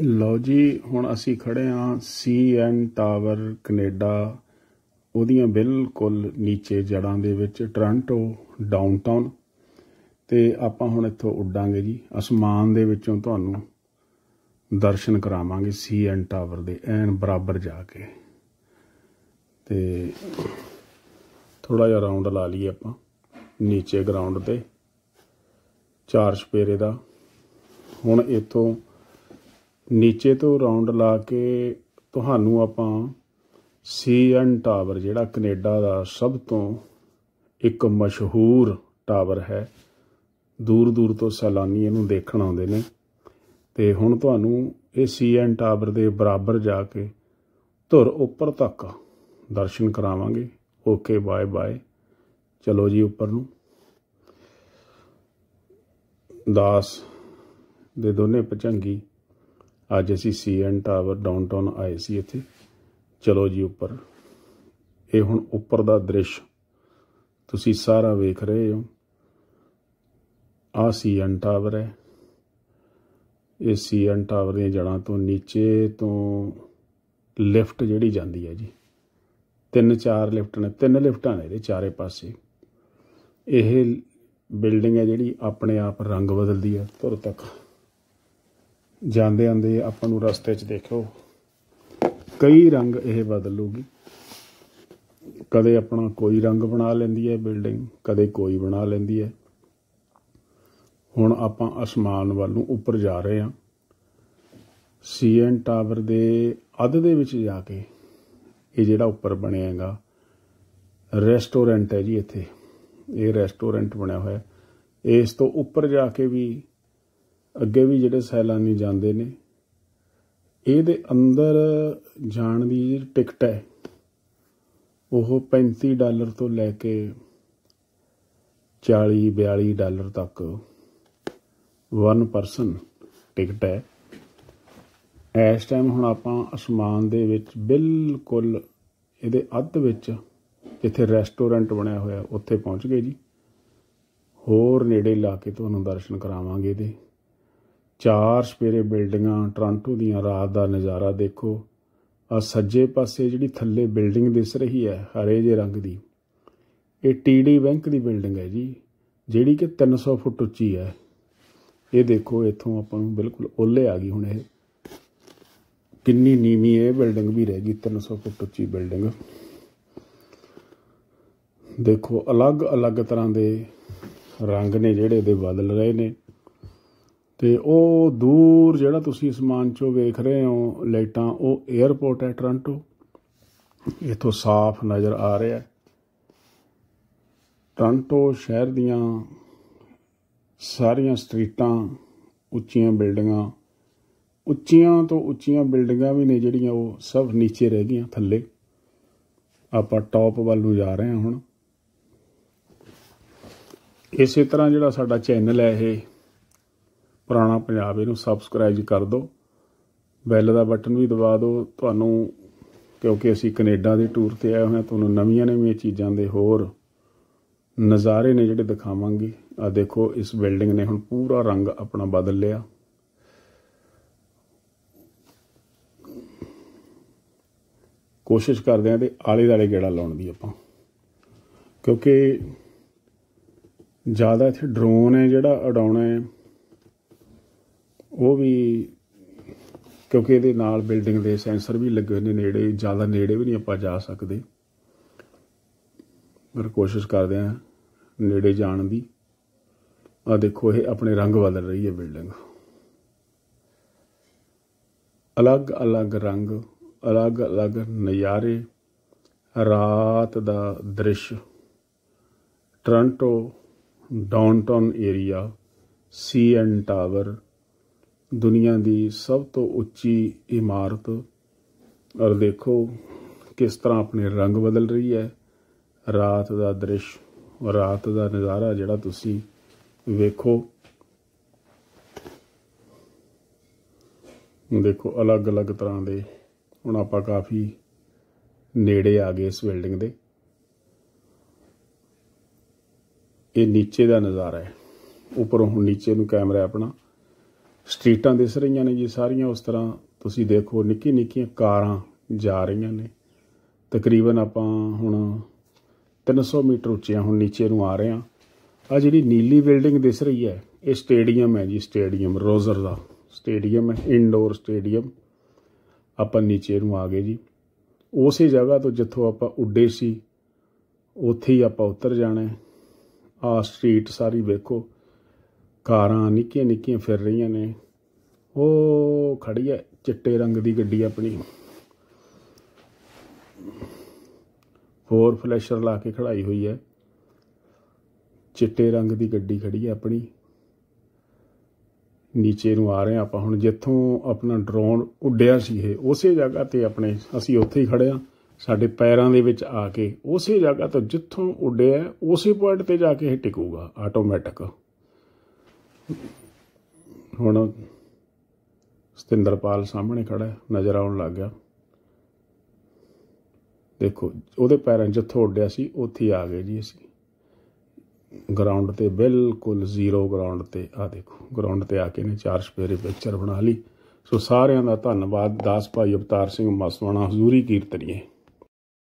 ਲਓ ਜੀ ਹੁਣ ਅਸੀਂ ਖੜੇ ਆ ਸੀਐਨ ਟਾਵਰ ਕੈਨੇਡਾ ਉਹਦੀਆਂ ਬਿਲਕੁਲ ਨੀਚੇ ਜੜਾਂ ਦੇ ਵਿੱਚ ਟ੍ਰਾਂਟੋ ਡਾਊਨਟਾਊਨ ਤੇ ਆਪਾਂ ਹੁਣ ਇੱਥੋਂ ਉੱਡਾਂਗੇ ਜੀ ਅਸਮਾਨ ਦੇ ਵਿੱਚੋਂ ਤੁਹਾਨੂੰ ਦਰਸ਼ਨ ਕਰਾਵਾਂਗੇ ਸੀਐਨ ਟਾਵਰ ਦੇ ਐਨ ਬਰਾਬਰ ਜਾ ਕੇ ਤੇ ਥੋੜਾ ਜਿਹਾ ਰਾਉਂਡ ਲਾ ਲਈਏ ਆਪਾਂ ਨੀਚੇ ਗਰਾਊਂਡ ਤੇ ਚਾਰ ਸਪੇਰੇ ਦਾ ਹੁਣ ਇੱਥੋਂ ਨੀਚੇ ਤੋਂ ਰਾਉਂਡ ਲਾ ਕੇ ਤੁਹਾਨੂੰ ਆਪਾਂ ਸੀ ਐਨ ਟਾਵਰ ਜਿਹੜਾ ਕੈਨੇਡਾ ਦਾ ਸਭ ਤੋਂ ਇੱਕ ਮਸ਼ਹੂਰ ਟਾਵਰ ਹੈ ਦੂਰ ਦੂਰ ਤੋਂ ਸੈਲਾਨੀ ਇਹਨੂੰ ਦੇਖਣ ਆਉਂਦੇ ਨੇ ਤੇ ਹੁਣ ਤੁਹਾਨੂੰ ਇਹ ਸੀ ਐਨ ਟਾਵਰ ਦੇ ਬਰਾਬਰ ਜਾ ਕੇ ਧੁਰ ਉੱਪਰ ਤੱਕ ਦਰਸ਼ਨ ਕਰਾਵਾਂਗੇ ਓਕੇ ਬਾਏ ਬਾਏ ਚਲੋ ਜੀ ਉੱਪਰ ਨੂੰ ਦਾਸ ਦੇ ਦੋਨੇ ਪਚੰਗੀ ਅੱਜ ਅਸੀਂ ਸੀਐਨ ਟਾਵਰ ਡਾਊਨਟਾਊਨ ਆਏ ਸੀ ਇੱਥੇ ਚਲੋ ਜੀ ਉੱਪਰ ਇਹ ਹੁਣ ਉੱਪਰ ਦਾ ਦ੍ਰਿਸ਼ ਤੁਸੀਂ ਸਾਰਾ ਵੇਖ ਰਹੇ ਹੋ ਆ ਸੀਐਨ ਟਾਵਰ ਹੈ ਇਹ ਸੀਐਨ ਟਾਵਰ ਦੀਆਂ ਜੜਾਂ ਤੋਂ ਨੀਚੇ ਤੋਂ ਲਿਫਟ ਜਿਹੜੀ ਜਾਂਦੀ ਹੈ ਜੀ ਤਿੰਨ ਚਾਰ ਲਿਫਟ ਨੇ ਤਿੰਨ ਲਿਫਟਾਂ ਨੇ ਇਹਦੇ ਚਾਰੇ ਪਾਸੇ ਇਹ ਬਿਲਡਿੰਗ ਹੈ ਜਿਹੜੀ ਆਪਣੇ ਆਪ ਰੰਗ ਬਦਲਦੀ ਹੈ ਧੁਰ ਤੱਕ ਜਾਂਦੇ ਆਂਦੇ ਆਪਾਂ ਨੂੰ ਰਸਤੇ 'ਚ ਦੇਖੋ ਕਈ ਰੰਗ ਇਹ ਬਦਲ ਲੂਗੀ ਕਦੇ ਆਪਣਾ ਕੋਈ ਰੰਗ ਬਣਾ ਲੈਂਦੀ ਹੈ ਬਿਲਡਿੰਗ ਕਦੇ ਕੋਈ ਬਣਾ ਲੈਂਦੀ ਹੈ ਹੁਣ ਆਪਾਂ ਅਸਮਾਨ ਵੱਲ ਨੂੰ ਉੱਪਰ ਜਾ ਰਹੇ ਹਾਂ ਸੀਐਨ ਟਾਵਰ ਦੇ ਅੱਧ ਦੇ ਵਿੱਚ ਜਾ ਕੇ ਇਹ ਜਿਹੜਾ ਉੱਪਰ ਬਣਿਆਗਾ ਰੈਸਟੋਰੈਂਟ ਹੈ ਜੀ ਇੱਥੇ ਇਹ ਰੈਸਟੋਰੈਂਟ ਬਣਿਆ ਹੋਇਆ ਇਸ ਤੋਂ ਉੱਪਰ ਜਾ ਕੇ ਵੀ ਅੱਗੇ ਵੀ ਜਿਹੜੇ ਸੈਲਾਨੀ ਜਾਂਦੇ ਨੇ ਇਹਦੇ ਅੰਦਰ ਜਾਣ ਦੀ ਟਿਕਟ ਹੈ ਉਹ 35 ਡਾਲਰ ਤੋਂ ਲੈ ਕੇ 40 42 ਡਾਲਰ ਤੱਕ ਵਨ ਪਰਸਨ ਟਿਕਟ ਹੈ ਇਸ ਟਾਈਮ ਹੁਣ ਆਪਾਂ ਅਸਮਾਨ ਦੇ ਵਿੱਚ ਬਿਲਕੁਲ ਇਹਦੇ ਅੱਧ ਵਿੱਚ ਜਿੱਥੇ ਰੈਸਟੋਰੈਂਟ ਬਣਿਆ ਹੋਇਆ ਉੱਥੇ ਪਹੁੰਚ ਗਏ ਜੀ ਹੋਰ ਨੇੜੇ ਲਾ ਕੇ ਤੁਹਾਨੂੰ ਦਰਸ਼ਨ ਕਰਾਵਾਂਗੇ ਇਹਦੇ ਚਾਰ ਸਪੇਰੇ ਬਿਲਡਿੰਗਾਂ ਟ੍ਰਾਂਟੋ ਦੀਆਂ ਰਾਤ ਦਾ ਨਜ਼ਾਰਾ ਦੇਖੋ ਆ ਸੱਜੇ ਪਾਸੇ ਜਿਹੜੀ ਥੱਲੇ ਬਿਲਡਿੰਗ ਦਿਸ ਰਹੀ ਹੈ ਹਰੇ ਜੇ ਰੰਗ ਦੀ ਇਹ ਟੀਡੀ ਬੈਂਕ ਦੀ ਬਿਲਡਿੰਗ ਹੈ ਜੀ ਜਿਹੜੀ ਕਿ 300 ਫੁੱਟ ਉੱਚੀ ਹੈ ਇਹ ਦੇਖੋ ਇੱਥੋਂ ਆਪਾਂ ਨੂੰ ਬਿਲਕੁਲ ਓਲੇ ਆ ਗਈ ਹੁਣ ਇਹ ਕਿੰਨੀ ਨੀਵੀਂ ਇਹ ਬਿਲਡਿੰਗ ਵੀ ਰਹਿ ਗਈ 300 ਫੁੱਟ ਉੱਚੀ ਬਿਲਡਿੰਗ ਦੇਖੋ ਅਲੱਗ-ਅਲੱਗ ਤਰ੍ਹਾਂ ਦੇ ਰੰਗ ਨੇ ਜਿਹੜੇ ਦੇ ਬਦਲ ਰਹੇ ਨੇ ਤੇ ਉਹ ਦੂਰ ਜਿਹੜਾ ਤੁਸੀਂ ਅਸਮਾਨ 'ਚੋਂ ਵੇਖ ਰਹੇ ਹੋ ਲਾਈਟਾਂ ਉਹ 에ਅਰਪੋਰਟ ਹੈ ਟ੍ਰਾਂਟੋ ਇਥੋਂ ਸਾਫ਼ ਨਜ਼ਰ ਆ ਰਿਹਾ ਹੈ ਟ੍ਰਾਂਟੋ ਸ਼ਹਿਰ ਦੀਆਂ ਸਾਰੀਆਂ ਸਟਰੀਟਾਂ ਉੱਚੀਆਂ ਬਿਲਡਿੰਗਾਂ ਉੱਚੀਆਂ ਤੋਂ ਉੱਚੀਆਂ ਬਿਲਡਿੰਗਾਂ ਵੀ ਨੇ ਜਿਹੜੀਆਂ ਉਹ ਸਭ ਨੀਚੇ ਰਹਿ ਗਈਆਂ ਥੱਲੇ ਆਪਾਂ ਟੌਪ ਵੱਲ ਨੂੰ ਜਾ ਰਹੇ ਹਾਂ ਹੁਣ ਇਸੇ ਤਰ੍ਹਾਂ ਜਿਹੜਾ ਸਾਡਾ ਚੈਨਲ ਹੈ ਇਹ ਪੁਰਾਣਾ ਪੰਜਾਬ ਇਹਨੂੰ ਸਬਸਕ੍ਰਾਈਬ ਕਰ ਦਿਓ ਬੈਲ ਦਾ ਬਟਨ ਵੀ ਦਬਾ ਦਿਓ ਤੁਹਾਨੂੰ ਕਿਉਂਕਿ ਅਸੀਂ ਕੈਨੇਡਾ ਦੇ ਟੂਰ ਤੇ ਆਏ ਹੋਏ ਹਾਂ ਤੁਹਾਨੂੰ ਨਵੀਆਂ ਨਵੀਆਂ ਚੀਜ਼ਾਂ ਦੇ ਹੋਰ ਨਜ਼ਾਰੇ ਨੇ ਜਿਹੜੇ ਦਿਖਾਵਾਂਗੇ ਆ ਦੇਖੋ ਇਸ ਬਿਲਡਿੰਗ ਨੇ ਹੁਣ ਪੂਰਾ ਰੰਗ ਆਪਣਾ ਬਦਲ ਲਿਆ ਕੋਸ਼ਿਸ਼ ਕਰਦੇ ਆਂ ਤੇ ਆਲੇ ਦਾਲੇ ਗੇੜਾ ਲਾਉਣ ਦੀ ਆਪਾਂ ਕਿਉਂਕਿ ਜ਼ਿਆਦਾ ਇੱਥੇ ਡਰੋਨ ਹੈ ਜਿਹੜਾ ਉਡਾਉਣਾ ਹੈ ਉਹ ਵੀ ਕਿਉਂਕਿ ਇਹਦੇ ਨਾਲ ਬਿਲਡਿੰਗ ਦੇ ਸੈਂਸਰ ਵੀ ਲੱਗੇ ਹੋਏ ਨੇ ਨੇੜੇ ਜ਼ਿਆਦਾ ਨੇੜੇ ਵੀ ਨਹੀਂ ਆਪਾਂ ਜਾ ਸਕਦੇ ਪਰ ਕੋਸ਼ਿਸ਼ ਕਰਦੇ ਆ ਨੇੜੇ ਜਾਣ ਦੀ ਆ ਦੇਖੋ ਇਹ ਆਪਣੇ ਰੰਗ ਬਦਲ ਰਹੀ ਹੈ ਬਿਲਡਿੰਗ ਅਲੱਗ-ਅਲੱਗ ਰੰਗ ਅਲੱਗ-ਅਲੱਗ ਨਜ਼ਾਰੇ ਰਾਤ ਦਾ ਦ੍ਰਿਸ਼ Toronto downtown area C N tower ਦੁਨੀਆ ਦੀ ਸਭ ਤੋਂ ਉੱਚੀ ਇਮਾਰਤ ਔਰ ਦੇਖੋ ਕਿਸ ਤਰ੍ਹਾਂ ਆਪਣੇ ਰੰਗ ਬਦਲ ਰਹੀ ਹੈ ਰਾਤ ਦਾ ਦ੍ਰਿਸ਼ ਰਾਤ ਦਾ ਨਜ਼ਾਰਾ ਜਿਹੜਾ ਤੁਸੀਂ ਵੇਖੋ ਦੇਖੋ ਅਲੱਗ-ਅਲੱਗ ਤਰ੍ਹਾਂ ਦੇ ਹੁਣ ਆਪਾਂ ਕਾਫੀ ਨੇੜੇ ਆ ਗਏ ਇਸ ਬਿਲਡਿੰਗ ਦੇ ਇਹ ਨੀਚੇ ਦਾ ਨਜ਼ਾਰਾ ਹੈ ਉੱਪਰੋਂ ਹੁਣ ਨੀਚੇ ਨੂੰ ਕੈਮਰਾ ਆਪਣਾ ਸਟਰੀਟਾਂ ਦਿਸ ਰਹੀਆਂ ਨੇ ਜੀ ਸਾਰੀਆਂ ਉਸ ਤਰ੍ਹਾਂ ਤੁਸੀਂ ਦੇਖੋ ਨਿੱਕੀ ਨਿੱਕੀਆਂ ਕਾਰਾਂ ਜਾ ਰਹੀਆਂ ਨੇ ਤਕਰੀਬਨ ਆਪਾਂ ਹੁਣ 300 ਮੀਟਰ ਉੱਚੇ ਹੁਣ ਨੀਚੇ ਨੂੰ ਆ ਰਹੇ ਹਾਂ ਆ ਜਿਹੜੀ ਨੀਲੀ ਬਿਲਡਿੰਗ ਦਿਸ ਰਹੀ ਹੈ ਇਹ ਸਟੇਡੀਅਮ ਹੈ ਜੀ ਸਟੇਡੀਅਮ ਰੋਜ਼ਰ ਦਾ ਸਟੇਡੀਅਮ ਹੈ ਇਨਡੋਰ ਸਟੇਡੀਅਮ ਆਪਾਂ ਨੀਚੇ ਨੂੰ ਆ ਗਏ ਜੀ ਉਸੇ ਜਗ੍ਹਾ ਤੋਂ ਜਿੱਥੋਂ ਆਪਾਂ ਉੱਡੇ ਸੀ ਉੱਥੇ ਹੀ ਆਪਾਂ ਉਤਰ ਜਾਣਾ ਆ ਸਟਰੀਟ ਸਾਰੀ ਵੇਖੋ ਕਾਰਾਂ ਨਿੱਕੀਆਂ ਨਿੱਕੀਆਂ ਫਿਰ ਰਹੀਆਂ ਨੇ ਉਹ ਖੜੀ ਹੈ ਚਿੱਟੇ ਰੰਗ ਦੀ ਗੱਡੀ ਆਪਣੀ ਫੋਰ ਫਲੈਸ਼ਰ ਲਾ ਕੇ ਖੜਾਈ ਹੋਈ ਹੈ ਚਿੱਟੇ ਰੰਗ ਦੀ ਗੱਡੀ ਖੜੀ ਹੈ ਆਪਣੀ ਨੀਚੇ ਨੂੰ ਆ ਰਹੇ ਆਪਾਂ ਹੁਣ ਜਿੱਥੋਂ ਆਪਣਾ ਡਰੋਨ ਉੱਡਿਆ ਸੀ ਇਹ ਉਸੇ ਜਗ੍ਹਾ ਤੇ ਆਪਣੇ ਅਸੀਂ ਉੱਥੇ ਹੀ ਖੜੇ ਆ ਸਾਡੇ ਪੈਰਾਂ ਦੇ ਵਿੱਚ ਆ ਕੇ ਉਸੇ ਜਗ੍ਹਾ ਤੋਂ ਜਿੱਥੋਂ ਉੱਡਿਆ ਉਸੇ ਪੁਆਇੰਟ ਤੇ ਜਾ ਕੇ ਇਹ ਟਿਕੂਗਾ ਆਟੋਮੈਟਿਕ ਹੁਣ ਸਤਿੰਦਰਪਾਲ ਸਾਹਮਣੇ ਖੜਾ ਨਜ਼ਰ ਆਉਣ ਲੱਗ ਗਿਆ ਦੇਖੋ ਉਹਦੇ ਪੈਰਾਂ ਜਿੱਥੋਂ ਉੱਡਿਆ ਸੀ ਉੱਥੇ ਆ ਗਏ ਜੀ ਅਸੀਂ ਗਰਾਊਂਡ ਤੇ ਬਿਲਕੁਲ ਜ਼ੀਰੋ ਗਰਾਊਂਡ ਤੇ ਆ ਦੇਖੋ ਗਰਾਊਂਡ ਤੇ ਆ ਕੇ ਨੇ ਚਾਰ ਸਪੇਰੇ ਪਿਕਚਰ ਬਣਾ ਲਈ ਸੋ ਸਾਰਿਆਂ ਦਾ ਧੰਨਵਾਦ ਦਾਸ ਭਾਈ ਅਵਤਾਰ ਸਿੰਘ ਮਸਵਾਣਾ ਹਜ਼ੂਰੀ ਕੀਰਤਨੀਏ